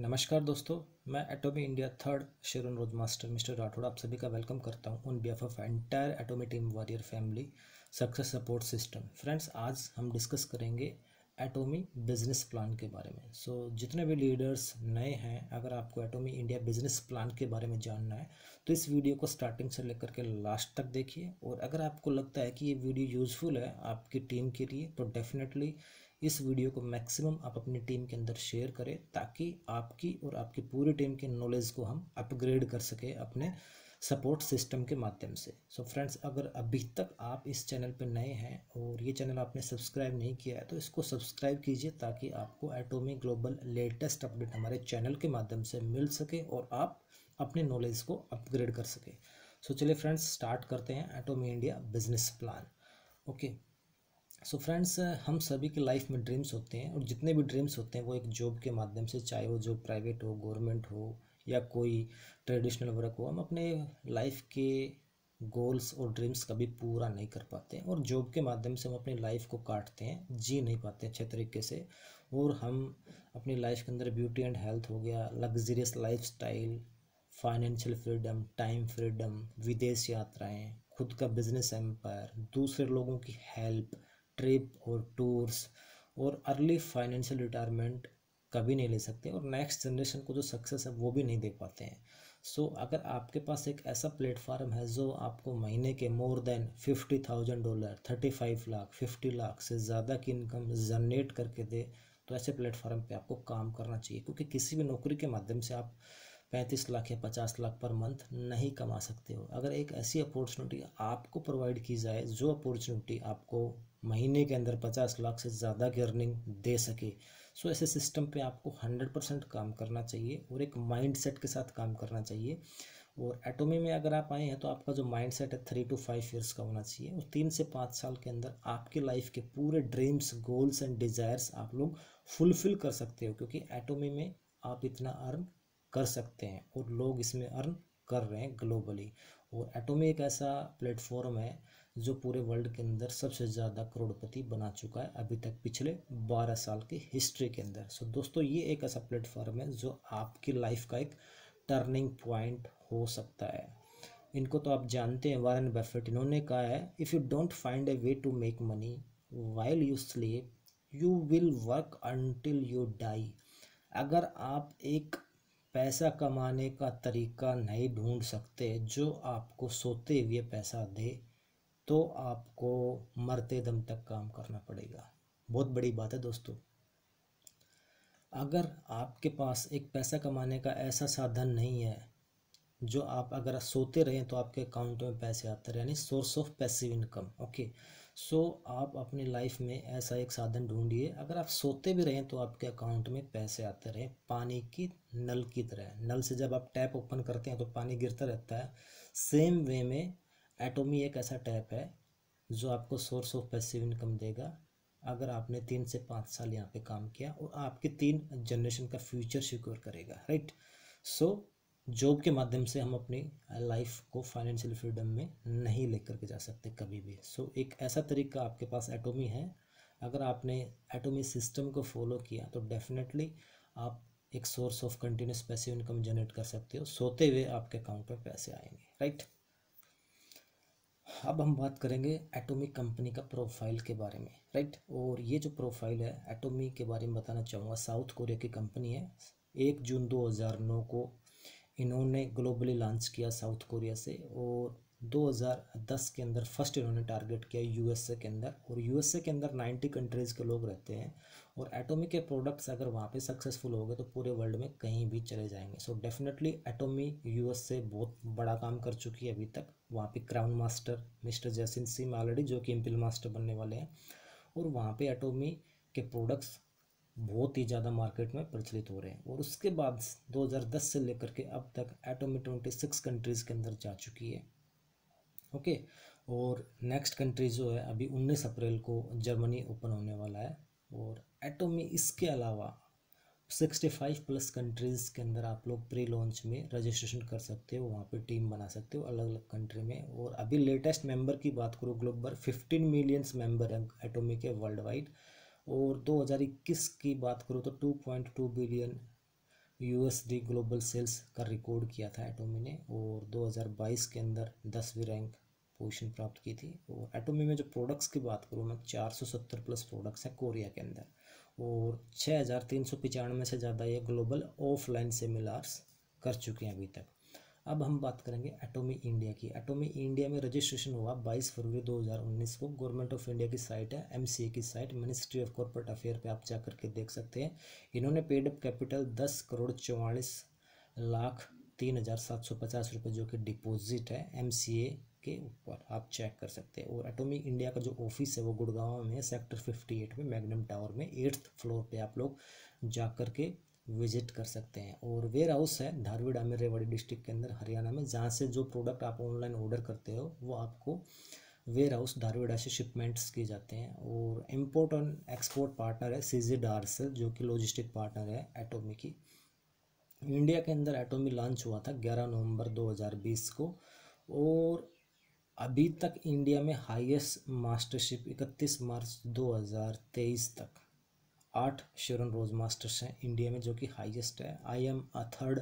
नमस्कार दोस्तों मैं Atomy India third Sharon rose master mister Rathore आप सभी का वेलकम करता हूं on behalf of entire Atomy team warrior family success support system friends आज हम डिस्कस करेंगे एटोमी बिजनेस प्लान के बारे में सो so, जितने भी लीडर्स नए हैं अगर आपको एटोमी इंडिया बिजनेस प्लान के बारे में जानना है तो इस वीडियो को स्टार्टिंग से लेकर के लास्ट तक देखिए और अगर आपको लगता है कि ये वीडियो यूज़फुल है आपकी टीम के लिए तो डेफिनेटली इस वीडियो को मैक्सिमम आप अपनी टीम के अंदर शेयर करें ताकि आपकी और आपकी पूरी टीम के नॉलेज को हम अपग्रेड कर सकें अपने सपोर्ट सिस्टम के माध्यम से सो so फ्रेंड्स अगर अभी तक आप इस चैनल पर नए हैं और ये चैनल आपने सब्सक्राइब नहीं किया है तो इसको सब्सक्राइब कीजिए ताकि आपको एटोमी ग्लोबल लेटेस्ट अपडेट हमारे चैनल के माध्यम से मिल सके और आप अपने नॉलेज को अपग्रेड कर सकें सो so चलिए फ्रेंड्स स्टार्ट करते हैं Atomy India business plan okay okay. So so friends uh, हम सभी के लाइफ में ड्रीम्स होते हैं और जितने भी ड्रीम्स होते हैं वो एक जॉब के माध्यम से चाहे वो जॉब प्राइवेट हो गवर्नमेंट हो या कोई ट्रेडिशनल वर्क हो हम अपने लाइफ के गोल्स और ड्रीम्स कभी पूरा नहीं कर पाते और जॉब के माध्यम से हम अपनी लाइफ को काटते हैं जी नहीं पाते अच्छे तरीके से और हम अपनी लाइफ के अंदर ब्यूटी एंड हेल्थ हो गया luxurious life financial freedom time freedom विदेश यात्राएँ खुद का बिजनेस एम्पायर दूसरे लोगों की हेल्प ट्रिप और टूर्स और अर्ली फाइनेंशियल रिटायरमेंट कभी नहीं ले सकते और नेक्स्ट जनरेशन को जो सक्सेस है वो भी नहीं दे पाते हैं सो so, अगर आपके पास एक ऐसा प्लेटफार्म है जो आपको महीने के more than fifty thousand dollar thirty five lakh fifty lakh से ज़्यादा की इनकम जनरेट करके दे तो ऐसे प्लेटफार्म पे आपको काम करना चाहिए क्योंकि किसी भी नौकरी के माध्यम से आप पैंतीस लाख या पचास लाख पर मंथ नहीं कमा सकते हो अगर एक ऐसी अपॉर्चुनिटी आपको प्रोवाइड की जाए जो अपॉर्चुनिटी आपको महीने के अंदर पचास लाख से ज़्यादा की अर्निंग दे सके सो ऐसे सिस्टम पे आपको हंड्रेड परसेंट काम करना चाहिए और एक माइंड सेट के साथ काम करना चाहिए और एटोमी में अगर आप आए हैं तो आपका जो माइंड सेट है थ्री टू फाइव ईयर्स का होना चाहिए और तीन से पाँच साल के अंदर आपके लाइफ के पूरे ड्रीम्स गोल्स एंड डिज़ायर्स आप लोग फुलफ़िल कर सकते हो क्योंकि एटोमी में आप इतना अर्न कर सकते हैं और लोग इसमें अर्न कर रहे हैं ग्लोबली और एटोमी एक ऐसा प्लेटफॉर्म है जो पूरे वर्ल्ड के अंदर सबसे ज़्यादा करोड़पति बना चुका है अभी तक पिछले 12 साल की हिस्ट्री के अंदर सो दोस्तों ये एक ऐसा प्लेटफॉर्म है जो आपकी लाइफ का एक टर्निंग पॉइंट हो सकता है इनको तो आप जानते हैं वारन बेफेट इन्होंने कहा है if you don't find a way to make money while you sleep you will work until you die अगर आप एक पैसा कमाने का तरीका नहीं ढूंढ सकते जो आपको सोते हुए पैसा दे तो आपको मरते दम तक काम करना पड़ेगा बहुत बड़ी बात है दोस्तों अगर आपके पास एक पैसा कमाने का ऐसा साधन नहीं है जो आप अगर सोते रहें तो आपके अकाउंट में पैसे आते रहे यानी source of passive income okay so आप अपनी लाइफ में ऐसा एक साधन ढूंढिए अगर आप सोते भी रहें तो आपके अकाउंट में पैसे आते रहें पानी की नल की तरह नल से जब आप टैप ओपन करते हैं तो पानी गिरता रहता है सेम वे में एटोमी एक ऐसा टैप है जो आपको सोर्स ऑफ पैसिव इनकम देगा अगर आपने तीन से पाँच साल यहाँ पे काम किया और आपके तीन जनरेशन का फ्यूचर सिक्योर करेगा राइट सो so, जॉब के माध्यम से हम अपनी लाइफ को फाइनेंशियल फ्रीडम में नहीं लेकर के जा सकते कभी भी सो so, एक ऐसा तरीका आपके पास एटोमी है अगर आपने एटोमी सिस्टम को फॉलो किया तो डेफिनेटली आप एक source of continuous passive income generate कर सकते हो सोते हुए आपके अकाउंट पर पैसे आएंगे राइट अब हम बात करेंगे एटोमी कंपनी का प्रोफाइल के बारे में राइट और ये जो प्रोफाइल है एटोमी के बारे में बताना चाहूँगा साउथ कोरिया की कंपनी है एक जून 2009 को इन्होंने ग्लोबली लॉन्च किया साउथ कोरिया से और 2010 के अंदर फर्स्ट इन्होंने टारगेट किया यूएसए के अंदर और यूएसए के अंदर 90 कंट्रीज़ के लोग रहते हैं और एटोमी के प्रोडक्ट्स अगर वहाँ पे सक्सेसफुल हो गए तो पूरे वर्ल्ड में कहीं भी चले जाएंगे सो डेफिनेटली एटॉमी यूएसए बहुत बड़ा काम कर चुकी है अभी तक वहाँ पे क्राउन मास्टर मिस्टर जैसिन सिम ऑलरेडी जो कि इम्पिल मास्टर बनने वाले हैं और वहाँ पर एटोमी के प्रोडक्ट्स बहुत ही ज़्यादा मार्केट में प्रचलित हो रहे हैं और उसके बाद 2010 से लेकर के अब तक एटोमी ट्वेंटी सिक्स कंट्रीज़ के अंदर जा चुकी है ओके और नेक्स्ट कंट्री जो है अभी 19 अप्रैल को जर्मनी ओपन होने वाला है और एटोमी इसके अलावा 65 प्लस कंट्रीज़ के अंदर आप लोग प्री लॉन्च में रजिस्ट्रेशन कर सकते हो वहाँ पे टीम बना सकते हो अलग अलग कंट्री में और अभी लेटेस्ट मेंबर की बात करो ग्लोबल 15 मिलियंस मेंबर हैं एटोमी के वर्ल्ड वाइड और 2021 की बात करूँ तो 2.2 बिलियन यूएसडी ग्लोबल सेल्स का रिकॉर्ड किया था एटोमी e ने और 2022 के अंदर दसवीं रैंक पोजीशन प्राप्त की थी और एटोमी e में जो प्रोडक्ट्स की बात करूँ मैं 470 प्लस प्रोडक्ट्स हैं कोरिया के अंदर और छः हज़ार तीन सौ पचानवे से ज़्यादा ये ग्लोबल ऑफलाइन सेमिनार्स कर चुके हैं अभी तक अब हम बात करेंगे एटोमी इंडिया की एटोमी इंडिया में रजिस्ट्रेशन हुआ 22 फरवरी 2019 को गवर्नमेंट ऑफ इंडिया की साइट है एमसीए की site ministry of corporate affair पे आप जा करके देख सकते हैं इन्होंने पेड अप कैपिटल दस करोड़ चौवालीस लाख तीन हज़ार सात सौ पचास रुपये जो कि डिपॉजिट है एम के ऊपर आप चेक कर सकते हैं और एटोमी इंडिया का जो ऑफिस है वो गुड़गांव में सेक्टर फिफ्टी में मैगनम टावर में एट्थ फ्लोर पर आप लोग जा कर के विजिट कर सकते हैं और वेयर हाउस है धारविड़ा में रेवाड़ी डिस्ट्रिक्ट के अंदर हरियाणा में जहाँ से जो प्रोडक्ट आप ऑनलाइन ऑर्डर करते हो वो आपको वेयर हाउस धारवीड़ा से शिपमेंट्स किए जाते हैं और इम्पोर्ट और एक्सपोर्ट पार्टनर है सी जी जो कि लॉजिस्टिक पार्टनर है एटोमी की इंडिया के अंदर एटोमी लॉन्च हुआ था 11 नवंबर 2020 को और अभी तक इंडिया में हाईएस्ट मास्टरशिप 31 मार्च 2023 तक आठ शेरन रोज मास्टर्स हैं इंडिया में जो कि हाईएस्ट है I am a third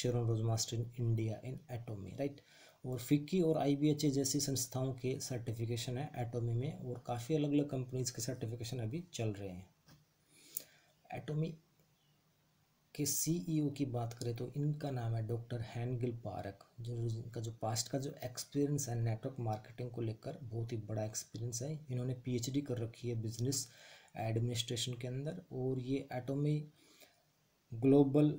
Sharon rose master in India in Atomy right और फिक्की और आई जैसी संस्थाओं के सर्टिफिकेशन है एटोमी में और काफ़ी अलग अलग कंपनीज के सर्टिफिकेशन अभी चल रहे हैं एटोमी के सीईओ e की बात करें तो इनका नाम है डॉक्टर हैनगिल पारक जो इनका जो पास्ट का जो एक्सपीरियंस है नेटवर्क मार्केटिंग को लेकर बहुत ही बड़ा एक्सपीरियंस है इन्होंने पीएचडी कर रखी है बिजनेस एडमिनिस्ट्रेशन के अंदर और ये एटोमी ग्लोबल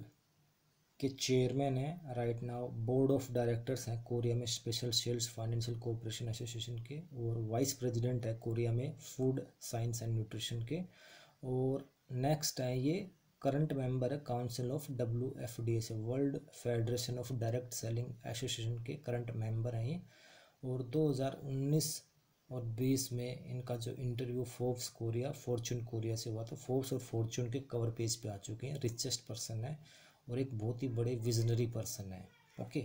के चेयरमैन हैं right now board of directors हैं कोरिया में special sales financial cooperation association के और वाइस प्रेसिडेंट है कोरिया में फूड साइंस एंड न्यूट्रिशन के और नेक्स्ट है ये करंट मेंबर है council of W F D S world federation of direct selling association के करंट मेंबर हैं ये और 2019 और बीस में इनका जो interview Forbes Korea Fortune Korea से हुआ था तो फोर्ब्स और फॉर्चून के कवर पेज पे आ चुके हैं रिचेस्ट पर्सन है और एक बहुत ही बड़े विजनरी पर्सन है ओके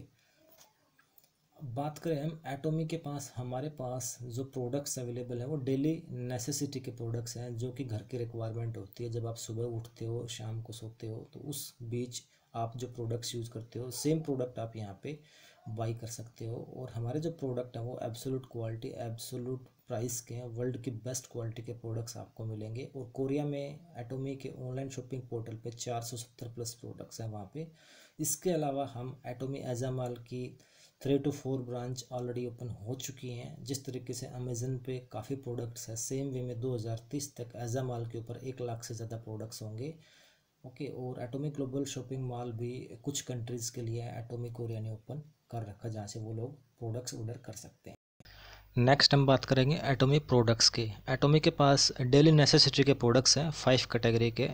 बात करें हम एटोमी के पास हमारे पास जो प्रोडक्ट्स अवेलेबल हैं वो डेली नेसेसिटी के प्रोडक्ट्स हैं जो कि घर की रिक्वायरमेंट होती है जब आप सुबह उठते हो शाम को सोते हो तो उस बीच आप जो प्रोडक्ट्स यूज़ करते हो सेम प्रोडक्ट आप यहाँ पर बाई कर सकते हो और हमारे जो प्रोडक्ट हैं वो एब्सोलूट क्वालिटी एब्सोलूट प्राइस के हैं वर्ल्ड की बेस्ट क्वालिटी के प्रोडक्ट्स आपको मिलेंगे और कोरिया में एटोमी के ऑनलाइन शॉपिंग पोर्टल पे चार सौ सत्तर प्लस प्रोडक्ट्स हैं वहाँ पे इसके अलावा हम एटोमी एजामाल की three two four branch already open हो चुकी हैं जिस तरीके से अमेजन पे काफ़ी प्रोडक्ट्स हैं सेम वे में 2030 तक एजामाल के ऊपर एक लाख से ज़्यादा प्रोडक्ट्स होंगे ओके और एटोमी ग्लोबल शॉपिंग मॉल भी कुछ कंट्रीज़ के लिए एटोमी कोरिया ने ओपन कर रखा जहाँ से वो लोग प्रोडक्ट्स ऑर्डर कर सकते हैं नेक्स्ट हम बात करेंगे एटोमी प्रोडक्ट्स की एटोमी के पास डेली नेसेसिटी के प्रोडक्ट्स हैं फाइव कैटेगरी के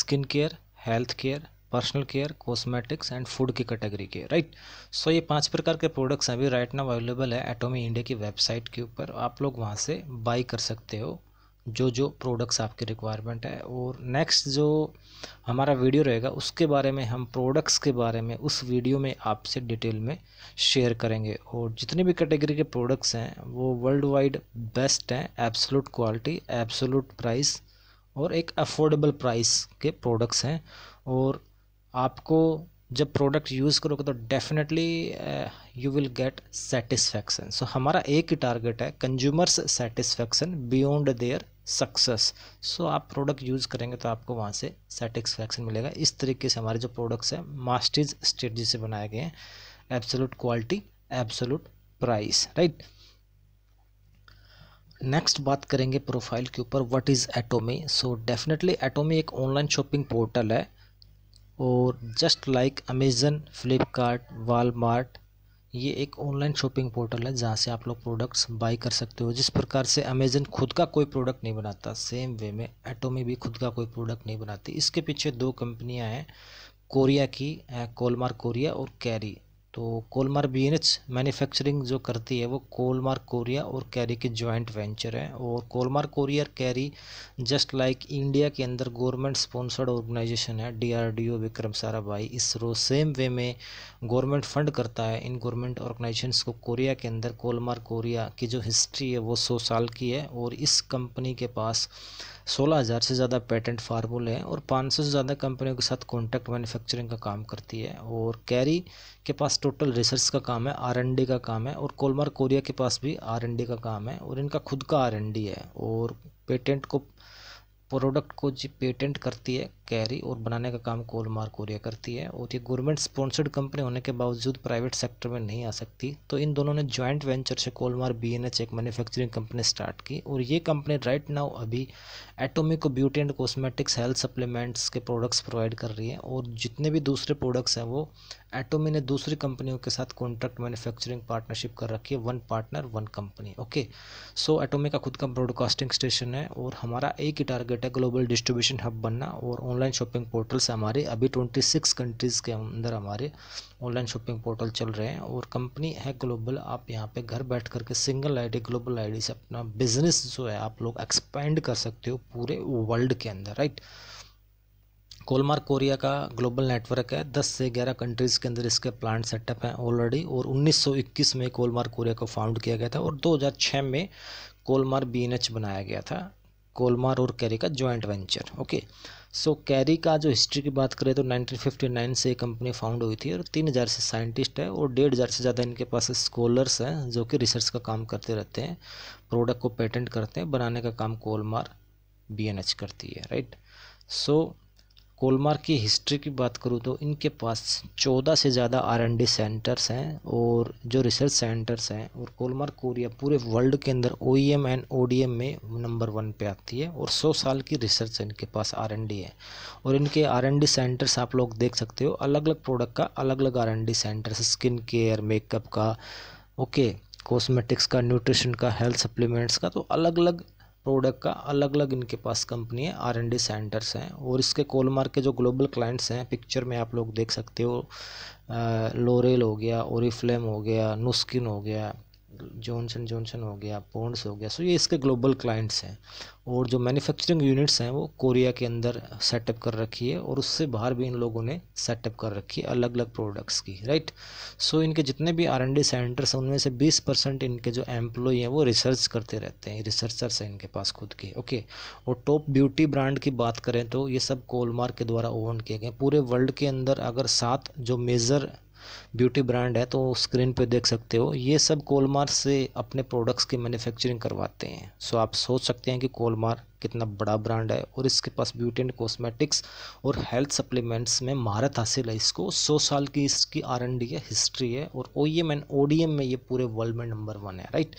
skin care health care personal care cosmetics and food की कैटेगरी के राइट सो ये पांच प्रकार के प्रोडक्ट्स अभी राइट नाउ अवेलेबल है एटोमी इंडिया की वेबसाइट के ऊपर आप लोग वहाँ से बाई कर सकते हो जो जो प्रोडक्ट्स आपके रिक्वायरमेंट है और नेक्स्ट जो हमारा वीडियो रहेगा उसके बारे में हम प्रोडक्ट्स के बारे में उस वीडियो में आपसे डिटेल में शेयर करेंगे और जितने भी कैटेगरी के प्रोडक्ट्स हैं वो वर्ल्ड वाइड बेस्ट हैं एब्सोलूट क्वालिटी एब्सोलूट प्राइस और एक अफोर्डेबल प्राइस के प्रोडक्ट्स हैं और आपको जब प्रोडक्ट यूज़ करोगे तो definitely you will get satisfaction so हमारा एक ही टारगेट है consumers satisfaction beyond their success so आप प्रोडक्ट यूज़ करेंगे तो आपको वहाँ से सेटिस्फैक्शन मिलेगा इस तरीके से हमारे जो प्रोडक्ट्स हैं मास्टर्स स्ट्रेटजी से बनाए गए हैं absolute quality absolute price right next बात करेंगे प्रोफाइल के ऊपर what is Atomy so definitely Atomy एक ऑनलाइन शॉपिंग पोर्टल है और just like Amazon Flipkart Walmart ये एक ऑनलाइन शॉपिंग पोर्टल है जहाँ से आप लोग प्रोडक्ट्स बाई कर सकते हो जिस प्रकार से अमेजन खुद का कोई प्रोडक्ट नहीं बनाता सेम वे में एटोमी भी खुद का कोई प्रोडक्ट नहीं बनाती इसके पीछे दो कंपनियाँ हैं कोरिया की कोलमार कोरिया और कैरी तो कोलमार बी मैन्युफैक्चरिंग जो करती है वो कोलमार कोरिया और कैरी के जॉइंट वेंचर है और कोलमार कोरिया कैरी जस्ट लाइक इंडिया के अंदर गवर्नमेंट स्पॉन्सर्ड ऑर्गेनाइजेशन है DRDO Vikram Sarabhai ISRO same way में गवर्नमेंट फंड करता है इन गवर्नमेंट ऑर्गेनाइजेशन को कोरिया के अंदर कोलमार कोरिया की जो हिस्ट्री है वो सौ साल की है और इस कंपनी के पास सोलह हज़ार से ज़्यादा पेटेंट फार्मूले हैं और पाँच सौ से ज़्यादा कंपनियों के साथ कॉन्ट्रैक्ट मैन्युफैक्चरिंग का काम करती है और कैरी के पास टोटल रिसर्च का काम है आर एन डी का काम है और कोलमार कोरिया के पास भी आर एन डी का काम है और इनका खुद का आर एन डी है और पेटेंट को प्रोडक्ट को जी पेटेंट करती है कैरी और बनाने का काम कोलमार कोरिया करती है और ये गवर्नमेंट स्पॉन्सर्ड कंपनी होने के बावजूद प्राइवेट सेक्टर में नहीं आ सकती तो इन दोनों ने जॉइंट वेंचर से कोलमार बी एक मैन्युफैक्चरिंग कंपनी स्टार्ट की और ये कंपनी राइट नाउ अभी एटोमिको beauty and cosmetics health supplements के प्रोडक्ट्स प्रोवाइड कर रही है और जितने भी दूसरे प्रोडक्ट्स हैं वो एटोमी ने दूसरी कंपनियों के साथ कॉन्ट्रैक्ट मैन्युफैक्चरिंग पार्टनरशिप कर रखी है one partner one company okay so Atomy का खुद का ब्रॉडकास्टिंग स्टेशन है और हमारा एक ही टारगेट है ग्लोबल डिस्ट्रीब्यूशन हब बनना और ऑनलाइन ऑनलाइन शॉपिंग पोर्टल से हमारे अभी 26 कंट्रीज़ के अंदर हमारे ऑनलाइन शॉपिंग पोर्टल चल रहे हैं और कंपनी है ग्लोबल आप यहाँ पे घर बैठ करके सिंगल आईडी ग्लोबल आईडी से अपना बिजनेस जो है आप लोग एक्सपेंड कर सकते हो पूरे वर्ल्ड के अंदर राइट कोलमार्क कोरिया का ग्लोबल नेटवर्क है 10 से 11 कंट्रीज़ के अंदर इसके प्लांट सेटअप हैं ऑलरेडी और 1921 में कोलमार्क कोरिया को फाउंड किया गया था और 2006 में कोलमार बी बनाया गया था कोलमार और कैरी का joint venture okay so so, कैरी का जो हिस्ट्री की बात करें तो 1959 से कंपनी फाउंड हुई थी और 3000 से साइंटिस्ट है और डेढ़ हज़ार से ज़्यादा इनके पास स्कॉलर्स हैं जो कि रिसर्च का काम करते रहते हैं प्रोडक्ट को पेटेंट करते हैं बनाने का काम कोलमार बी करती है राइट सो so, कोलमार की हिस्ट्री की बात करूँ तो इनके पास चौदह से ज़्यादा आर एन डी सेंटर्स हैं और जो रिसर्च सेंटर्स हैं और कोलमार कोरिया पूरे वर्ल्ड के अंदर O E M and O D M में नंबर वन पे आती है और सौ साल की रिसर्च इनके पास आर एन डी है और इनके आर एन डी सेंटर्स आप लोग देख सकते हो अलग अलग प्रोडक्ट का अलग अलग R N D centres skin care makeup का ओके कॉस्मेटिक्स का न्यूट्रिशन का हेल्थ सप्लीमेंट्स का तो अलग अलग प्रोडक्ट का अलग अलग इनके पास कंपनी है आर एंड डी सेंटर्स हैं और इसके कोलमार्क के जो ग्लोबल क्लाइंट्स हैं पिक्चर में आप लोग देख सकते हो लोरेल हो गया ओरिफ्लेम हो गया नुस्किन हो गया जॉनसन जॉनसन हो गया पोन्ड्स हो गया सो ये इसके ग्लोबल क्लाइंट्स हैं और जो मैन्युफैक्चरिंग यूनिट्स हैं वो कोरिया के अंदर सेटअप कर रखी है और उससे बाहर भी इन लोगों ने सेटअप कर रखी है अलग अलग प्रोडक्ट्स की राइट सो इनके जितने भी आर एन डी सेंटर्स उनमें से बीस परसेंट इनके जो एम्प्लॉई हैं वो रिसर्च करते रहते हैं रिसर्चर्स हैं इनके पास खुद के ओके और टॉप ब्यूटी ब्रांड की बात करें तो ये सब कोलमार्क के द्वारा ओन किए गए पूरे वर्ल्ड के अंदर अगर सात जो मेजर ब्यूटी ब्रांड है तो स्क्रीन पे देख सकते हो ये सब कोलमार से अपने प्रोडक्ट्स की मैन्युफैक्चरिंग करवाते हैं सो आप सोच सकते हैं कि कोलमार कितना बड़ा ब्रांड है और इसके पास ब्यूटी एंड कॉस्मेटिक्स और हेल्थ सप्लीमेंट्स में महारत हासिल है इसको सौ साल की इसकी आर एन डी है हिस्ट्री है और O M and O D M में ये पूरे वर्ल्ड में नंबर वन है राइट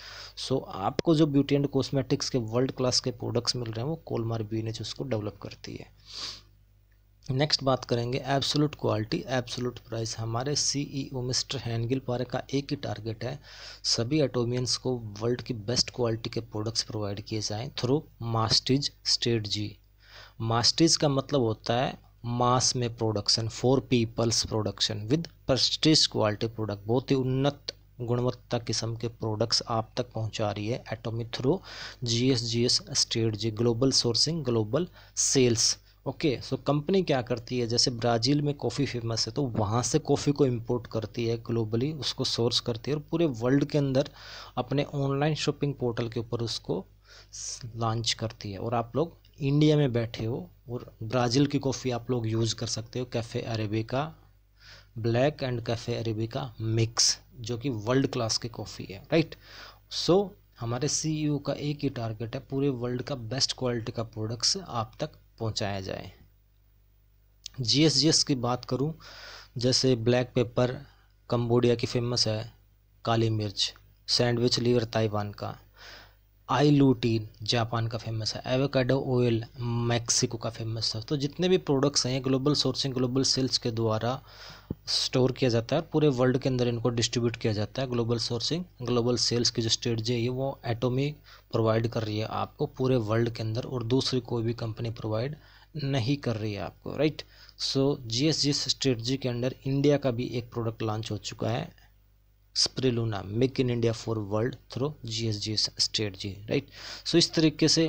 सो आपको जो ब्यूटी एंड कॉस्मेटिक्स के वर्ल्ड क्लास के प्रोडक्ट्स मिल रहे हैं वो कोलमार बी ने उसको डेवलप करती है नेक्स्ट बात करेंगे एब्सोलूट क्वालिटी एब्सोलूट प्राइस हमारे CEO e mister Hangil Park का एक ही टारगेट है सभी एटोमियंस को वर्ल्ड की बेस्ट क्वालिटी के प्रोडक्ट्स प्रोवाइड किए जाएं थ्रू मास्टिज स्टेट जी मास्टिज का मतलब होता है मास में production for peoples production with prestige quality product बहुत ही उन्नत गुणवत्ता किस्म के प्रोडक्ट्स आप तक पहुंचा रही है Atomy through G S state G global sourcing global sales okay so company क्या करती है जैसे ब्राज़ील में कॉफ़ी फेमस है तो वहाँ से कॉफ़ी को इंपोर्ट करती है ग्लोबली उसको सोर्स करती है और पूरे वर्ल्ड के अंदर अपने ऑनलाइन शॉपिंग पोर्टल के ऊपर उसको लॉन्च करती है और आप लोग इंडिया में बैठे हो और ब्राज़ील की कॉफ़ी आप लोग यूज़ कर सकते हो cafe arabica black and cafe arabica mix जो कि वर्ल्ड क्लास की कॉफ़ी है राइट सो so, हमारे सीईओ e का एक ही टारगेट है पूरे वर्ल्ड का बेस्ट क्वालिटी का प्रोडक्ट्स आप तक पहुंचाया जाए जीएसजीएस की बात करूं जैसे ब्लैक पेपर कंबोडिया की फेमस है काली मिर्च सैंडविच लीवर ताइवान का आई लूटीन जापान का फेमस है एवोकाडो ऑयल मैक्सिको का फेमस है तो जितने भी प्रोडक्ट्स हैं ग्लोबल सोर्सिंग ग्लोबल सेल्स के द्वारा स्टोर किया जाता है पूरे वर्ल्ड के अंदर इनको डिस्ट्रीब्यूट किया जाता है ग्लोबल सोर्सिंग ग्लोबल सेल्स की जो स्ट्रेटजी है वो एटोमी प्रोवाइड कर रही है आपको पूरे वर्ल्ड के अंदर और दूसरी कोई भी कंपनी प्रोवाइड नहीं कर रही है आपको right so G S G strategy के अंडर इंडिया का भी एक प्रोडक्ट लॉन्च हो चुका है spirulina make in India for world through G S G state G right so इस तरीके से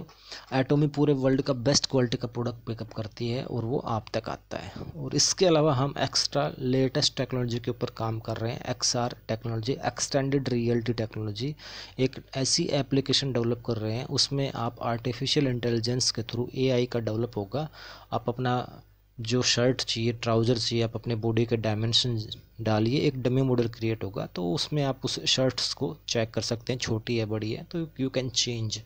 एटोमी पूरे वर्ल्ड का बेस्ट क्वालिटी का प्रोडक्ट पिकअप करती है और वो आप तक आता है और इसके अलावा हम एक्स्ट्रा लेटेस्ट टेक्नोलॉजी के ऊपर काम कर रहे हैं XR technology extended reality technology एक ऐसी एप्लीकेशन डेवलप कर रहे हैं उसमें आप आर्टिफिशियल इंटेलिजेंस के थ्रू ए का डेवलप होगा आप अपना जो शर्ट चाहिए ट्राउज़र चाहिए आप अपने बॉडी के डायमेंशन डालिए एक डमी मॉडल क्रिएट होगा तो उसमें आप उस शर्ट्स को चेक कर सकते हैं छोटी है बड़ी है तो यू कैन चेंज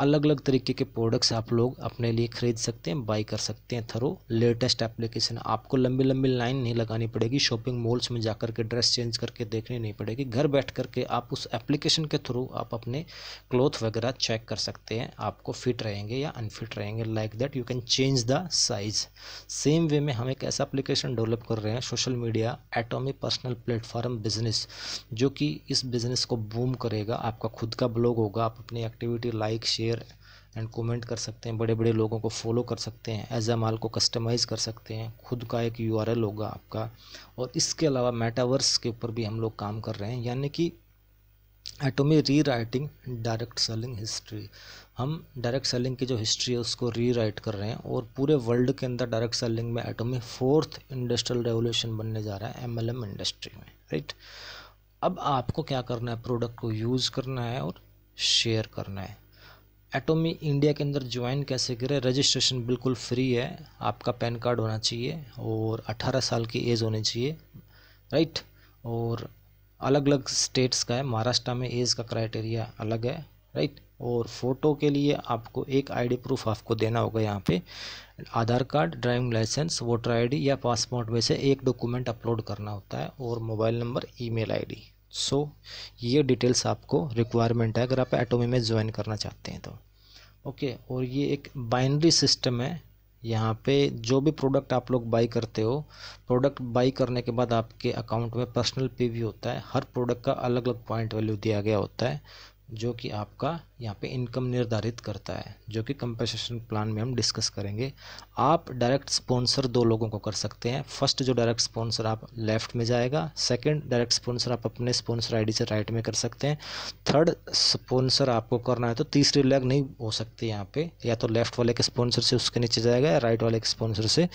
अलग अलग तरीके के प्रोडक्ट्स आप लोग अपने लिए खरीद सकते हैं बाई कर सकते हैं थ्रू लेटेस्ट एप्लीकेशन आपको लंबी लंबी लाइन नहीं लगानी पड़ेगी शॉपिंग मॉल्स में जाकर के ड्रेस चेंज करके देखनी नहीं पड़ेगी घर बैठ करके आप उस एप्लीकेशन के थ्रू आप अपने क्लोथ वगैरह चेक कर सकते हैं आपको फिट रहेंगे या अनफिट रहेंगे like that you can change the size same way में हम एक ऐसा एप्लीकेशन डेवलप कर रहे हैं social media Atomy personal platform business जो कि इस बिजनेस को बूम करेगा आपका खुद का ब्लॉग होगा आप अपनी activity like share share and comment कर सकते हैं बड़े बड़े लोगों को फॉलो कर सकते हैं एज आ माल को कस्टमाइज़ कर सकते हैं खुद का एक यू होगा आपका और इसके अलावा मेटावर्स के ऊपर भी हम लोग काम कर रहे हैं यानी कि Atomy rewriting direct selling history हम डायरेक्ट सेलिंग की जो हिस्ट्री है उसको री राइट कर रहे हैं और पूरे वर्ल्ड के अंदर डायरेक्ट सेलिंग में एटोमी फोर्थ इंडस्ट्रियल रेवोल्यूशन बनने जा रहा है एमएलएम इंडस्ट्री में राइट अब आपको क्या करना है प्रोडक्ट को यूज़ करना है और शेयर करना है एटोमी इंडिया के अंदर ज्वाइन कैसे करें रजिस्ट्रेशन बिल्कुल फ्री है आपका पैन कार्ड होना चाहिए और 18 साल की एज होनी चाहिए राइट और अलग अलग स्टेट्स का है महाराष्ट्र में एज का क्राइटेरिया अलग है राइट और फ़ोटो के लिए आपको एक आईडी प्रूफ आपको देना होगा यहाँ पे Aadhaar card driving licence voter ID या पासपोर्ट में से एक डॉक्यूमेंट अपलोड करना होता है और mobile number email so so, ये डिटेल्स आपको रिक्वायरमेंट है अगर आप एटोमी में ज्वाइन करना चाहते हैं तो ओके और ये एक बाइनरी सिस्टम है यहाँ पे जो भी प्रोडक्ट आप लोग बाई करते हो प्रोडक्ट बाई करने के बाद आपके अकाउंट में पर्सनल पे भी होता है हर प्रोडक्ट का अलग अलग पॉइंट वैल्यू दिया गया होता है जो कि आपका यहाँ पे इनकम निर्धारित करता है जो कि कंपनसेशन प्लान में हम डिस्कस करेंगे आप डायरेक्ट स्पॉन्सर दो लोगों को कर सकते हैं फर्स्ट जो डायरेक्ट स्पॉन्सर आप लेफ्ट में जाएगा सेकंड डायरेक्ट स्पॉन्सर आप अपने स्पॉन्सर आईडी से राइट में कर सकते हैं थर्ड स्पॉन्सर आपको करना है तो तीसरी लेग नहीं हो सकती यहाँ पर या तो लेफ्ट वाले के स्पॉन्सर से उसके नीचे जाएगा या राइट वाले के स्पॉन्सर से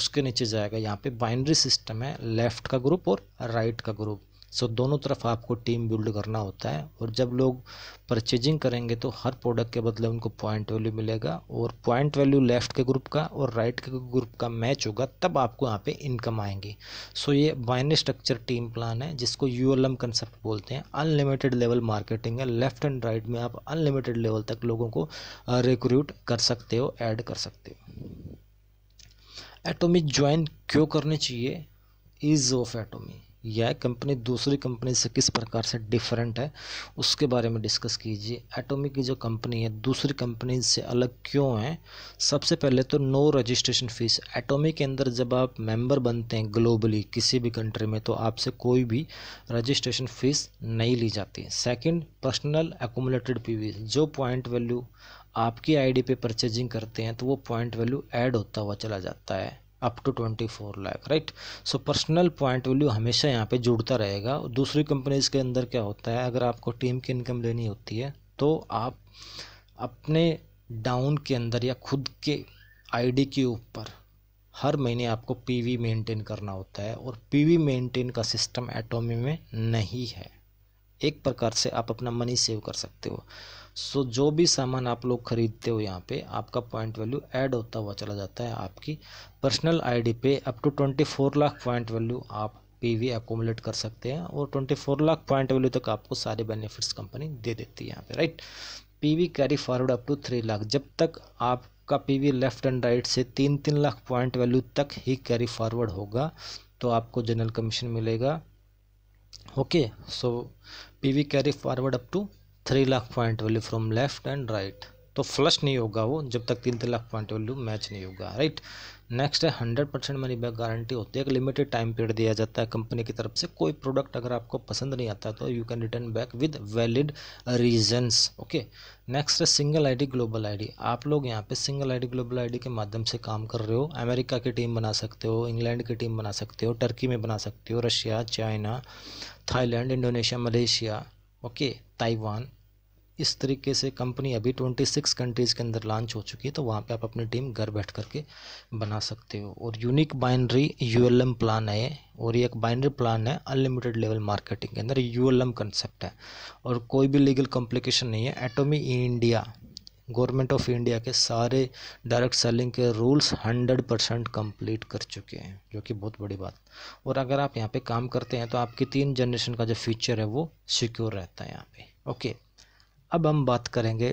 उसके नीचे जाएगा यहाँ पर बाइंड्री सिस्टम है लेफ्ट का ग्रुप और राइट का ग्रुप सो दोनों तरफ आपको टीम बिल्ड करना होता है और जब लोग परचेजिंग करेंगे तो हर प्रोडक्ट के बदले उनको पॉइंट वैल्यू मिलेगा और पॉइंट वैल्यू लेफ्ट के ग्रुप का और राइट के ग्रुप का मैच होगा तब आपको यहाँ पे इनकम आएंगी सो ये बाइनरी स्ट्रक्चर टीम प्लान है जिसको यू एल कंसेप्ट बोलते हैं अनलिमिटेड लेवल मार्केटिंग है लेफ्ट एंड राइट में आप अनलिमिटेड लेवल तक लोगों को रिक्रूट कर सकते हो ऐड कर सकते हो एटोमी ज्वाइन क्यों करने चाहिए इज ऑफ एटोमी यह कंपनी दूसरी कंपनी से किस प्रकार से डिफरेंट है उसके बारे में डिस्कस कीजिए एटोमी की जो कंपनी है दूसरी कंपनी से अलग क्यों है सबसे पहले तो नो रजिस्ट्रेशन फ़ीस एटोमी के अंदर जब आप मेंबर बनते हैं ग्लोबली किसी भी कंट्री में तो आपसे कोई भी रजिस्ट्रेशन फ़ीस नहीं ली जाती सेकेंड पर्सनल एकोमुलेटेड पी जो पॉइंट वैल्यू आपकी आईडी पे परचेजिंग करते हैं तो वो पॉइंट वैल्यू ऐड होता हुआ चला जाता है up to twenty four lakh right so personal point value हमेशा यहाँ पे जुड़ता रहेगा और दूसरी कंपनीज के अंदर क्या होता है अगर आपको टीम की इनकम लेनी होती है तो आप अपने डाउन के अंदर या खुद के आईडी के ऊपर हर महीने आपको पीवी मेंटेन करना होता है और पीवी मेंटेन का सिस्टम एटोमी में नहीं है एक प्रकार से आप अपना मनी सेव कर सकते हो सो जो भी सामान आप लोग खरीदते हो यहाँ पे आपका पॉइंट वैल्यू ऐड होता हुआ चला जाता है आपकी पर्सनल आईडी पे up to twenty four lakh point value आप पीवी एकोमुलेट कर सकते हैं और twenty four lakh point value तक आपको सारे बेनिफिट्स कंपनी दे देती है यहाँ पे right PV carry forward up to three lakh जब तक आपका वी लेफ्ट एंड राइट से तीन तीन लाख पॉइंट वैल्यू तक ही कैरी फॉरवर्ड होगा तो आपको जनरल कमीशन मिलेगा okay so pv carry forward up to three lakh point value from left and right तो फ्लश नहीं होगा वो जब तक तीन तीन लाख पॉइंट वैल्यू मैच नहीं होगा राइट नेक्स्ट है hundred percent money back guarantee होती है एक लिमिटेड टाइम पीरियड दिया जाता है कंपनी की तरफ से कोई प्रोडक्ट अगर आपको पसंद नहीं आता तो you can return back with valid reasons okay next है सिंगल आईडी ग्लोबल आईडी आप लोग यहाँ पे सिंगल आईडी ग्लोबल आईडी के माध्यम से काम कर रहे हो अमेरिका की टीम बना सकते हो इंग्लैंड की टीम बना सकते हो टर्की में बना सकते हो Russia China Thailand Indonesia Malaysia okay Taiwan इस तरीके से कंपनी अभी ट्वेंटी सिक्स कंट्रीज़ के अंदर लॉन्च हो चुकी है तो वहाँ पे आप अपनी टीम घर बैठ करके बना सकते हो और यूनिक बाइनरी यू प्लान है और ये एक बाइनरी प्लान है अनलिमिटेड लेवल मार्केटिंग के अंदर यू कंसेप्ट है और कोई भी लीगल कॉम्प्लिकेशन नहीं है Atomy India government of India के सारे डायरेक्ट सेलिंग के रूल्स हंड्रेड परसेंट कम्प्लीट कर चुके हैं जो कि बहुत बड़ी बात और अगर आप यहाँ पे काम करते हैं तो आपकी तीन जनरेशन का जो फ्यूचर है वो सिक्योर रहता है यहाँ पे ओके अब हम बात करेंगे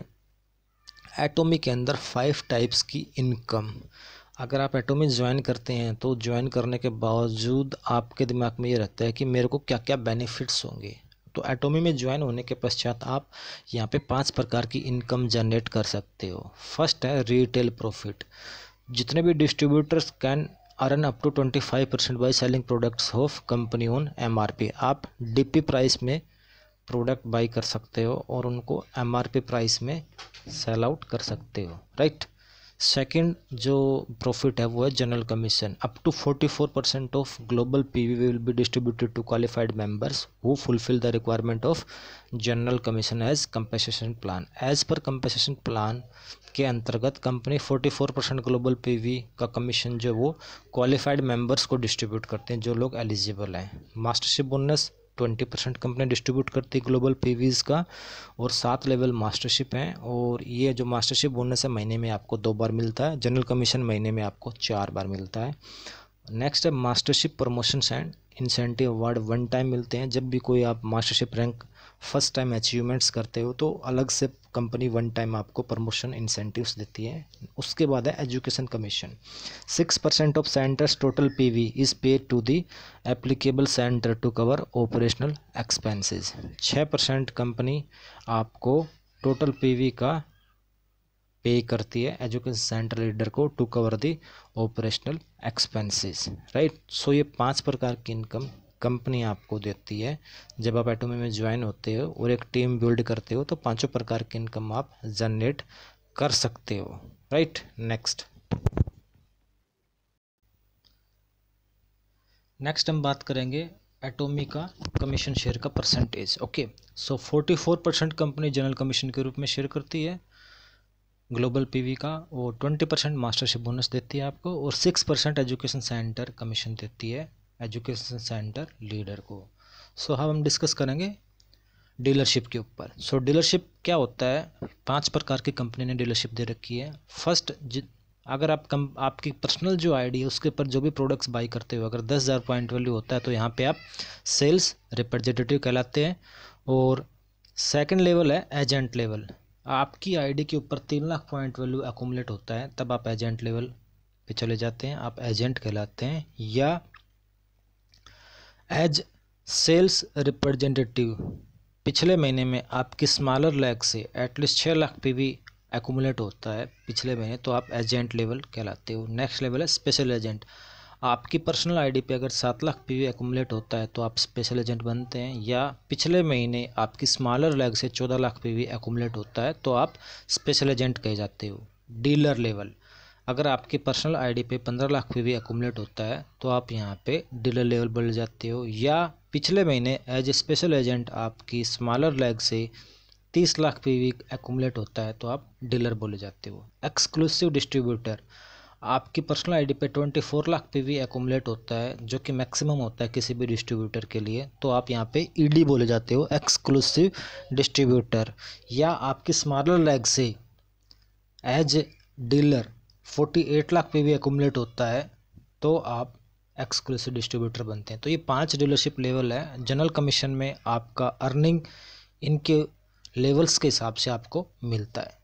एटोमी के अंदर फाइव टाइप्स की इनकम अगर आप एटोमी ज्वाइन करते हैं तो ज्वाइन करने के बावजूद आपके दिमाग में ये रहता है कि मेरे को क्या क्या बेनिफिट्स होंगे तो एटोमी में ज्वाइन होने के पश्चात आप यहाँ पे पांच प्रकार की इनकम जनरेट कर सकते हो फर्स्ट है रिटेल प्रॉफिट जितने भी distributors can earn up to twenty five percent by selling products of company own M आप डी प्राइस में प्रोडक्ट बाई कर सकते हो और उनको एम प्राइस में सेल आउट कर सकते हो राइट सेकंड जो प्रॉफिट है वो है general commission up to 44 percent of global PV will be distributed to qualified members who fulfil the requirement of general commission as compensation plan as per compensation plan के अंतर्गत company 44 percent global PV का commission जो वो qualified members को distribute करते हैं जो लोग एलिजिबल हैं मास्टरशिप बोनस ट्वेंटी परसेंट कंपनियाँ डिस्ट्रीब्यूट करती है ग्लोबल पीवीज का और सात लेवल मास्टरशिप हैं और ये जो मास्टरशिप बोनस है महीने में आपको दो बार मिलता है जनरल कमीशन महीने में आपको चार बार मिलता है नेक्स्ट है mastership promotions and incentive award one time मिलते हैं जब भी कोई आप mastership rank first time achievements करते हो तो अलग से कंपनी वन टाइम आपको प्रमोशन इंसेंटिव्स देती है उसके बाद है education commission six percent of centres total PV is paid to the applicable centre to cover operational expenses छः परसेंट कंपनी आपको टोटल पीवी का पे करती है एजुकेशन सेंटर लीडर को to cover the operational expenses right so ये पांच प्रकार की इनकम कंपनी आपको देती है जब आप एटोमी में ज्वाइन होते हो और एक टीम बिल्ड करते हो तो पांचों प्रकार की इनकम आप जनरेट कर सकते हो राइट नेक्स्ट नेक्स्ट हम बात करेंगे एटोमी का कमीशन शेयर का percentage okay so 44 percent company general commission के रूप में शेयर करती है ग्लोबल पीवी का और 20 परसेंट मास्टरशिप बोनस देती है आपको और 6 परसेंट एजुकेशन सेंटर कमीशन देती है एजुकेशन सेंटर लीडर को सो so, हम हम डिस्कस करेंगे डीलरशिप के ऊपर सो so, डीलरशिप क्या होता है पांच प्रकार की कंपनी ने डीलरशिप दे रखी है फर्स्ट अगर आप कम आपकी पर्सनल जो आईडी है उसके ऊपर जो भी प्रोडक्ट्स बाई करते हो अगर दस हज़ार पॉइंट वैल्यू होता है तो यहाँ पे आप सेल्स रिप्रेजेंटेटिव कहलाते हैं और सेकंड लेवल है एजेंट लेवल आपकी आईडी के ऊपर तीन लाख पॉइंट वैल्यू एकोमलेट होता है तब आप एजेंट लेवल पे चले जाते हैं आप एजेंट कहलाते हैं या एज सेल्स रिप्रेजेंटेटिव पिछले महीने में आपकी स्मॉलर लैग से एटलीस्ट छः लाख पी वी एकोमुलेट होता है पिछले महीने तो आप एजेंट लेवल कहलाते हो नेक्स्ट लेवल है स्पेशल एजेंट आपकी पर्सनल आईडी पे अगर सात लाख पी वी एकुमुलेट होता है तो आप स्पेशल एजेंट बनते हैं या पिछले महीने आपकी स्मॉलर लैग से चौदह लाख पी वी एकुमुलेट होता है तो आप स्पेशल एजेंट कहे जाते हो डीलर लेवल अगर आपकी पर्सनल आईडी पे पंद्रह लाख पे भी एकोमलेट होता है तो आप यहाँ पे डीलर लेवल बढ़ जाते हो या पिछले महीने एज ए स्पेशल एजेंट आपकी स्मॉलर लेग से तीस लाख पे भी एकूमलेट होता है तो आप डीलर बोले जाते हो एक्सक्लूसिव डिस्ट्रीब्यूटर आपकी पर्सनल आईडी पे 24 लाख पे भी एकोमलेट होता है जो कि मैक्सिमम होता है किसी भी डिस्ट्रीब्यूटर के लिए तो आप यहाँ पे ईडी e बोले जाते हो एक्सक्लूसिव डिस्ट्रीब्यूटर या आपकी स्मॉलर लेग से as dealer forty eight lakh पे भी एकुमलेट होता है तो आप एक्सक्लूसिव डिस्ट्रीब्यूटर बनते हैं तो ये पांच डीलरशिप लेवल है जनरल कमीशन में आपका अर्निंग इनके लेवल्स के हिसाब से आपको मिलता है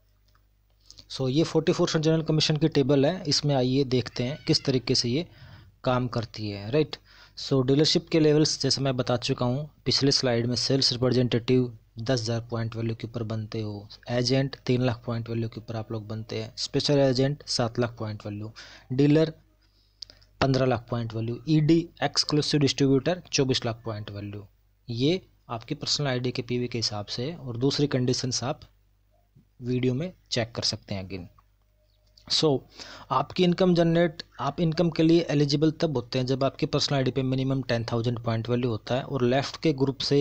सो ये फोर्टी फोर जनरल कमीशन की टेबल है इसमें आइए देखते हैं किस तरीके से ये काम करती है राइट सो डीलरशिप के लेवल्स जैसे मैं बता चुका हूँ पिछले स्लाइड में सेल्स रिप्रेजेंटेटिव दस हज़ार पॉइंट वैल्यू के ऊपर बनते हो एजेंट तीन लाख पॉइंट वैल्यू के ऊपर आप लोग बनते हैं स्पेशल एजेंट सात लाख पॉइंट वैल्यू डीलर पंद्रह lakh point value ED exclusive distributor चौबीस लाख पॉइंट वैल्यू ये आपकी पर्सनल आईडी के पीवी के हिसाब से और दूसरी कंडीशंस आप वीडियो में चेक कर सकते हैं अगेन सो so, आपकी इनकम जनरेट आप इनकम के लिए एलिजिबल तब होते हैं जब आपकी पर्सनल आईडी पे minimum ten thousand point value होता है और लेफ्ट के ग्रुप से